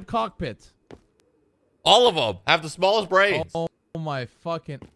Yep, cockpit. All of them have the smallest brains. Oh, oh my fucking